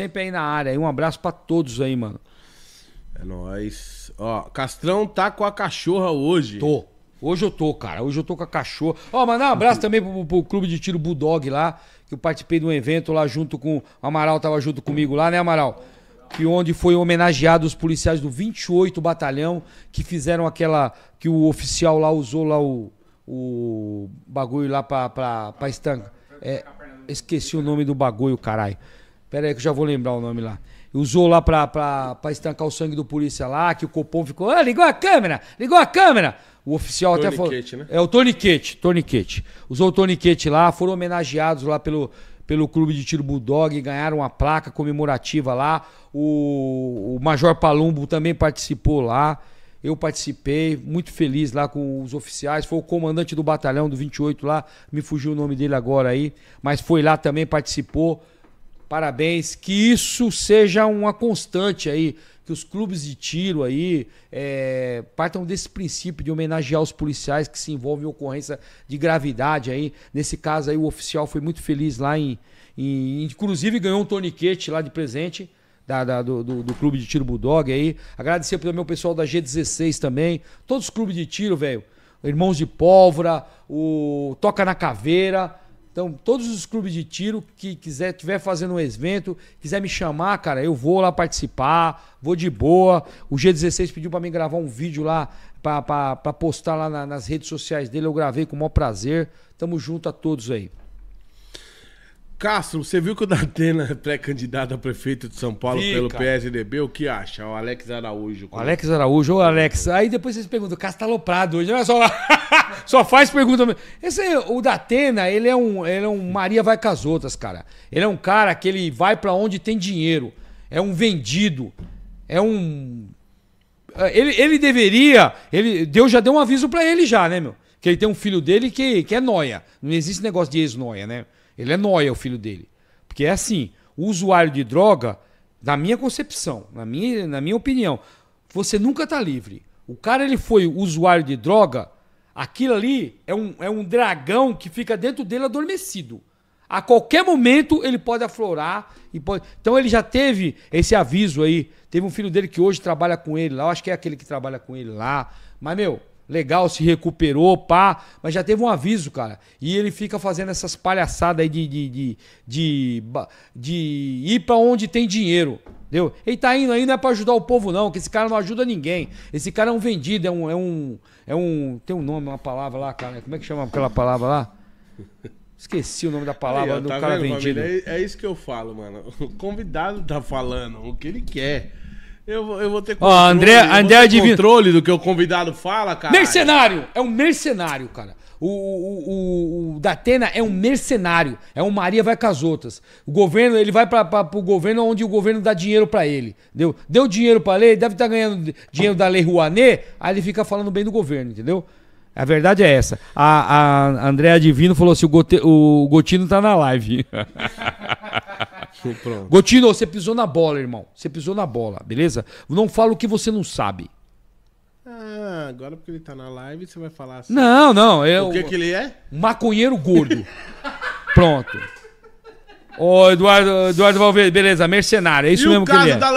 Sempre aí na área. Um abraço para todos aí, mano. É nóis. Ó, Castrão tá com a cachorra hoje. Tô. Hoje eu tô, cara. Hoje eu tô com a cachorra. Ó, mandar um abraço também pro, pro clube de tiro Bulldog lá, que eu participei de um evento lá junto com. O Amaral tava junto comigo lá, né, Amaral? Que onde foi homenageado os policiais do 28 Batalhão, que fizeram aquela. que o oficial lá usou lá o. o bagulho lá pra, pra, pra estanca. É, esqueci o nome do bagulho, caralho. Pera aí que eu já vou lembrar o nome lá. Usou lá pra, pra, pra estancar o sangue do polícia lá, que o Copom ficou. Ah, ligou a câmera! Ligou a câmera! O oficial Tony até falou. Kate, né? É o Toniquete, Toniquete. Usou o Toniquete lá, foram homenageados lá pelo, pelo clube de tiro Bulldog, ganharam uma placa comemorativa lá. O, o Major Palumbo também participou lá. Eu participei, muito feliz lá com os oficiais. Foi o comandante do batalhão do 28 lá, me fugiu o nome dele agora aí, mas foi lá também, participou. Parabéns, que isso seja uma constante aí, que os clubes de tiro aí é, partam desse princípio de homenagear os policiais que se envolvem em ocorrência de gravidade aí. Nesse caso aí, o oficial foi muito feliz lá em. em inclusive ganhou um toniquete lá de presente. Da, da, do, do, do, clube de tiro Bulldog aí. Agradecer também o pessoal da G16 também. Todos os clubes de tiro, velho. Irmãos de Pólvora, o Toca na Caveira, então, todos os clubes de tiro que quiser, tiver fazendo um evento, quiser me chamar, cara, eu vou lá participar, vou de boa. O G16 pediu para mim gravar um vídeo lá, para postar lá na, nas redes sociais dele. Eu gravei com o maior prazer. Tamo junto a todos aí. Castro, você viu que o Datena é pré-candidato a prefeito de São Paulo Fica. pelo PSDB? O que acha? O Alex Araújo. O Alex Araújo, ô Alex. Aí depois vocês perguntam, o Castro tá aloprado hoje, é só. só faz pergunta. Esse, o Datena, ele é, um, ele é um Maria vai com as outras, cara. Ele é um cara que ele vai para onde tem dinheiro. É um vendido. É um. É, ele, ele deveria. Ele, Deus já deu um aviso para ele, já, né, meu? Que ele tem um filho dele que, que é noia. Não existe negócio de ex-noia, né? Ele é nóia, o filho dele. Porque é assim, o usuário de droga, na minha concepção, na minha, na minha opinião, você nunca está livre. O cara ele foi usuário de droga, aquilo ali é um, é um dragão que fica dentro dele adormecido. A qualquer momento ele pode aflorar. E pode... Então ele já teve esse aviso aí. Teve um filho dele que hoje trabalha com ele lá. Eu acho que é aquele que trabalha com ele lá. Mas, meu, legal, se recuperou, pá, mas já teve um aviso, cara. E ele fica fazendo essas palhaçadas aí de, de, de, de, de ir para onde tem dinheiro. Entendeu? Ele tá indo aí não é pra ajudar o povo, não, que esse cara não ajuda ninguém. Esse cara é um vendido, é um. É um, é um tem um nome, uma palavra lá, cara. Como é que chama aquela palavra lá? Esqueci o nome da palavra aí, do tá cara vendo, vendido. Família, é, é isso que eu falo, mano. O convidado tá falando o que ele quer. Eu vou, eu vou ter controle, Ó, André, André controle do que o convidado fala, cara. Mercenário! É um mercenário, cara. O, o, o, o Datena é um mercenário. É um Maria vai com as outras. O governo, ele vai para o governo onde o governo dá dinheiro para ele. deu Deu dinheiro para lei, deve estar tá ganhando dinheiro da Lei Rouanet, aí ele fica falando bem do governo, entendeu? A verdade é essa. A, a Andréa Divino falou assim: o, Gote, o Gotino tá na live. Pronto. Gotino, você pisou na bola, irmão. Você pisou na bola, beleza? Não fala o que você não sabe. Ah, agora porque ele tá na live, você vai falar assim. Não, não. É o que, que ele é? Maconheiro gordo. Pronto. Ô, Eduardo, Eduardo Valverde, beleza, mercenário, é isso e mesmo que ele é.